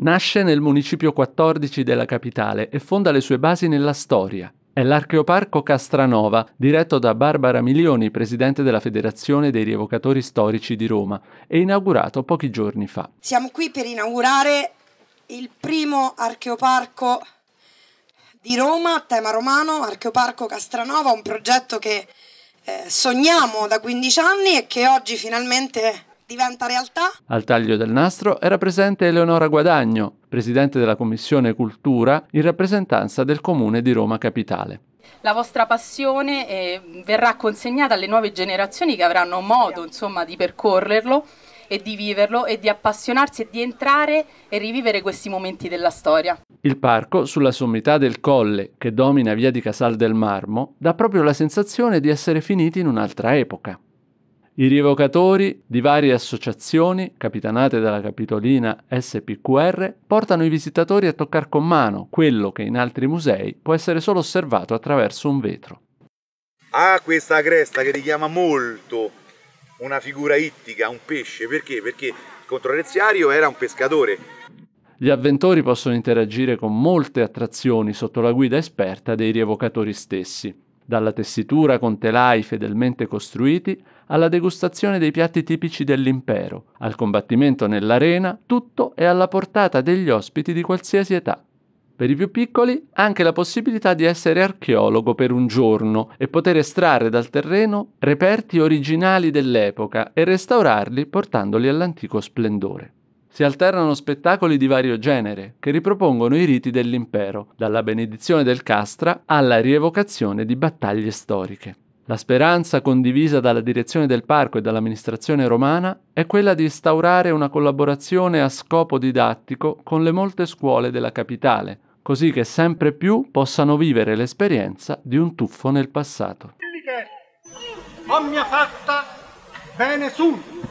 Nasce nel municipio 14 della capitale e fonda le sue basi nella storia. È l'archeoparco Castranova, diretto da Barbara Milioni, presidente della Federazione dei Rievocatori Storici di Roma, e inaugurato pochi giorni fa. Siamo qui per inaugurare il primo archeoparco di Roma, tema romano, Archeoparco Castranova, un progetto che eh, sogniamo da 15 anni e che oggi finalmente diventa realtà? Al taglio del nastro era presente Eleonora Guadagno, presidente della Commissione Cultura, in rappresentanza del Comune di Roma Capitale. La vostra passione eh, verrà consegnata alle nuove generazioni che avranno modo insomma, di percorrerlo e di viverlo e di appassionarsi e di entrare e rivivere questi momenti della storia. Il parco, sulla sommità del colle che domina via di Casal del Marmo, dà proprio la sensazione di essere finiti in un'altra epoca. I rievocatori di varie associazioni, capitanate dalla capitolina SPQR, portano i visitatori a toccare con mano quello che in altri musei può essere solo osservato attraverso un vetro. Ah, questa cresta che richiama molto una figura ittica, un pesce, perché? Perché il controreziario era un pescatore. Gli avventori possono interagire con molte attrazioni sotto la guida esperta dei rievocatori stessi, dalla tessitura con telai fedelmente costruiti alla degustazione dei piatti tipici dell'impero, al combattimento nell'arena, tutto è alla portata degli ospiti di qualsiasi età. Per i più piccoli, anche la possibilità di essere archeologo per un giorno e poter estrarre dal terreno reperti originali dell'epoca e restaurarli portandoli all'antico splendore si alternano spettacoli di vario genere che ripropongono i riti dell'impero, dalla benedizione del castra alla rievocazione di battaglie storiche. La speranza condivisa dalla direzione del parco e dall'amministrazione romana è quella di instaurare una collaborazione a scopo didattico con le molte scuole della capitale, così che sempre più possano vivere l'esperienza di un tuffo nel passato. Omnia fatta, bene sun.